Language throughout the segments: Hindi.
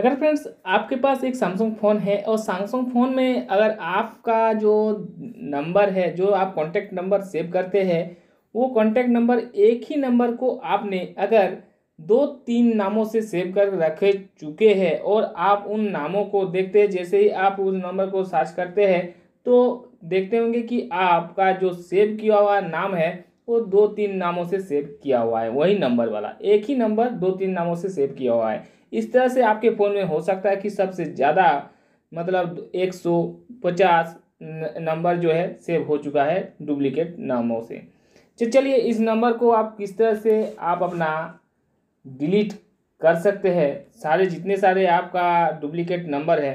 अगर फ्रेंड्स आपके पास एक सैमसंग फ़ोन है और सैमसंग फ़ोन में अगर आपका जो नंबर है जो आप कॉन्टैक्ट नंबर सेव करते हैं वो कॉन्टैक्ट नंबर एक ही नंबर को आपने अगर दो तीन नामों से सेव कर रखे चुके हैं और आप उन नामों को देखते हैं जैसे ही आप उस नंबर को सर्च करते हैं तो देखते होंगे कि आपका जो सेव किया हुआ नाम है वो दो तीन नामों से सेव किया हुआ है वही नंबर वाला एक ही नंबर दो तीन नामों से सेव किया हुआ है इस तरह से आपके फ़ोन में हो सकता है कि सबसे ज़्यादा मतलब एक सौ पचास नंबर जो है सेव हो चुका है डुप्लीकेट नामों से तो चलिए इस नंबर को आप किस तरह से आप अपना डिलीट कर सकते हैं सारे जितने सारे आपका डुप्लीकेट नंबर है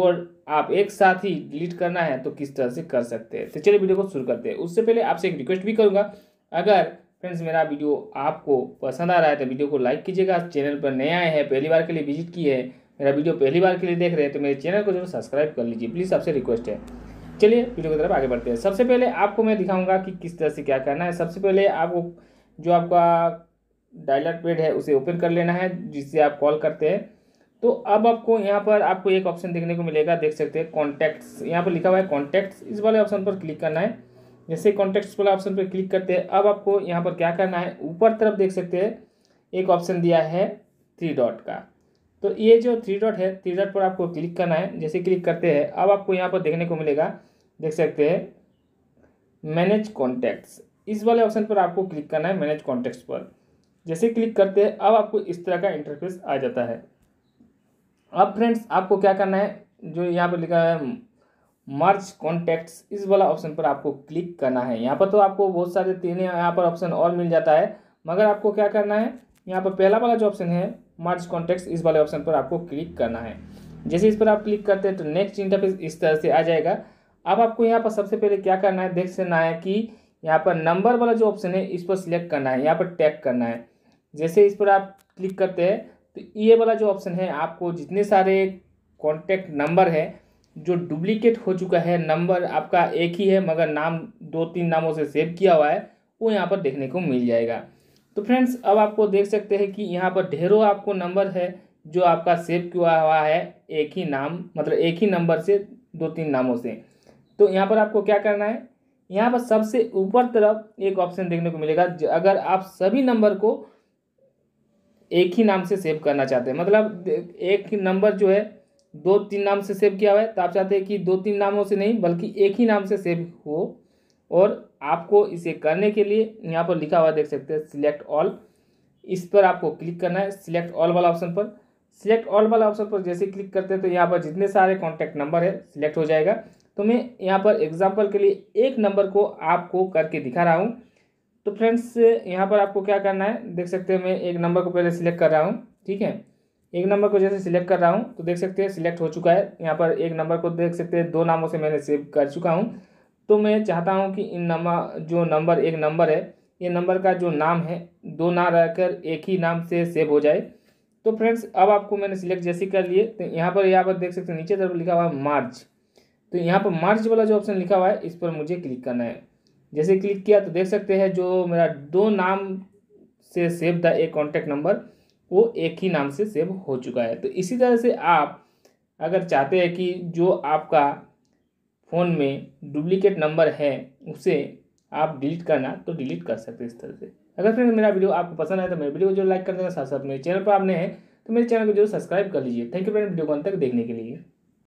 और आप एक साथ ही डिलीट करना है तो किस तरह से कर सकते हैं तो चलिए वीडियो को शुरू करते हैं उससे पहले आपसे एक रिक्वेस्ट भी करूँगा अगर फ्रेंड्स मेरा वीडियो आपको पसंद आ रहा है तो वीडियो को लाइक कीजिएगा चैनल पर नए आए हैं पहली बार के लिए विजिट किए हैं मेरा वीडियो पहली बार के लिए देख रहे हैं तो मेरे चैनल को जरूर सब्सक्राइब कर लीजिए प्लीज़ आपसे रिक्वेस्ट है चलिए वीडियो की तरफ आगे बढ़ते हैं सबसे पहले आपको मैं दिखाऊंगा कि किस तरह से क्या करना है सबसे पहले आपको जो आपका डायलर पेड है उसे ओपन कर लेना है जिससे आप कॉल करते हैं तो अब आपको यहाँ पर आपको एक ऑप्शन देखने को मिलेगा देख सकते हैं कॉन्टैक्ट्स यहाँ पर लिखा हुआ है कॉन्टैक्ट्स इस वाले ऑप्शन पर क्लिक करना है जैसे कॉन्टैक्ट्स वाला ऑप्शन पर क्लिक करते हैं अब आपको यहाँ पर क्या करना है ऊपर तरफ देख सकते हैं एक ऑप्शन दिया है थ्री डॉट का तो ये जो थ्री डॉट है थ्री डॉट पर आपको क्लिक करना है जैसे क्लिक करते हैं अब आपको यहाँ पर देखने को मिलेगा देख सकते हैं मैनेज कॉन्टैक्ट्स इस वाले ऑप्शन पर आपको क्लिक करना है मैनेज कॉन्टैक्ट्स पर जैसे क्लिक करते हैं अब आपको इस तरह का इंटरफेस आ जाता है अब फ्रेंड्स आपको क्या करना है जो यहाँ पर लिखा है मर्ज कॉन्टैक्ट्स इस वाला ऑप्शन पर आपको क्लिक करना है यहाँ पर तो आपको बहुत सारे तीन यहाँ पर ऑप्शन और मिल जाता है मगर आपको क्या करना है यहाँ पर पहला वाला जो ऑप्शन है मर्ज कॉन्टैक्ट्स इस वाले ऑप्शन पर आपको क्लिक करना है जैसे इस पर आप क्लिक करते हैं तो नेक्स्ट इंटरफेस इस तरह से आ जाएगा अब आपको यहाँ पर सबसे पहले क्या करना है देख सकना है कि यहाँ पर नंबर वाला जो ऑप्शन है इस पर सिलेक्ट करना है यहाँ पर टैग करना है जैसे इस पर आप क्लिक करते हैं तो ये वाला जो ऑप्शन है आपको जितने सारे कॉन्टैक्ट नंबर है जो डुप्लीकेट हो चुका है नंबर आपका एक ही है मगर नाम दो तीन नामों से सेव किया हुआ है वो यहाँ पर देखने को मिल जाएगा तो फ्रेंड्स अब आपको देख सकते हैं कि यहाँ पर ढेरों आपको नंबर है जो आपका सेव किया हुआ है एक ही नाम मतलब एक ही नंबर से दो तीन नामों से तो यहाँ पर आपको क्या करना है यहाँ पर सबसे ऊपर तरफ एक ऑप्शन देखने को मिलेगा अगर आप सभी नंबर को एक ही नाम से सेव करना चाहते हैं मतलब एक नंबर जो है दो तीन नाम से सेव किया हुआ है तो आप चाहते हैं कि दो तीन नामों से नहीं बल्कि एक ही नाम से सेव हो और आपको इसे करने के लिए यहाँ पर लिखा हुआ देख सकते हैं सिलेक्ट ऑल इस पर आपको क्लिक करना है सिलेक्ट ऑल वाला ऑप्शन पर सिलेक्ट ऑल वाला ऑप्शन पर जैसे क्लिक करते हैं तो यहाँ पर जितने सारे कॉन्टैक्ट नंबर है सिलेक्ट हो जाएगा तो मैं यहाँ पर एग्जाम्पल के लिए एक नंबर को आपको करके दिखा रहा हूँ तो फ्रेंड्स यहाँ पर आपको क्या करना है देख सकते हैं मैं एक नंबर को पहले सिलेक्ट कर रहा हूँ ठीक है एक नंबर को जैसे सिलेक्ट कर रहा हूँ तो देख सकते हैं सिलेक्ट हो चुका है यहाँ पर एक नंबर को देख सकते हैं दो नामों से मैंने सेव कर चुका हूँ तो मैं चाहता हूँ कि इन नंबर जो नंबर एक नंबर है ये नंबर का जो नाम है दो ना रहकर एक ही नाम से सेव हो जाए तो फ्रेंड्स अब आपको मैंने सिलेक्ट जैसे कर लिए तो यहाँ पर यहाँ पर देख सकते हैं नीचे तरफ लिखा हुआ है मार्च तो यहाँ पर मार्च वाला जो ऑप्शन लिखा हुआ है इस पर मुझे क्लिक करना है जैसे क्लिक किया तो देख सकते हैं जो मेरा दो नाम से सेव था एक कॉन्टैक्ट नंबर वो एक ही नाम से सेव हो चुका है तो इसी तरह से आप अगर चाहते हैं कि जो आपका फ़ोन में डुप्लीकेट नंबर है उसे आप डिलीट करना तो डिलीट कर सकते हैं इस तरह से अगर फ्रेंड मेरा वीडियो आपको पसंद आए तो मेरे वीडियो को जो लाइक कर देना साथ साथ मेरे चैनल पर आपने हैं तो मेरे चैनल को जो सब्सक्राइब कर लीजिए थैंक यू फ्रेंड वीडियो को अंत तक देखने के लिए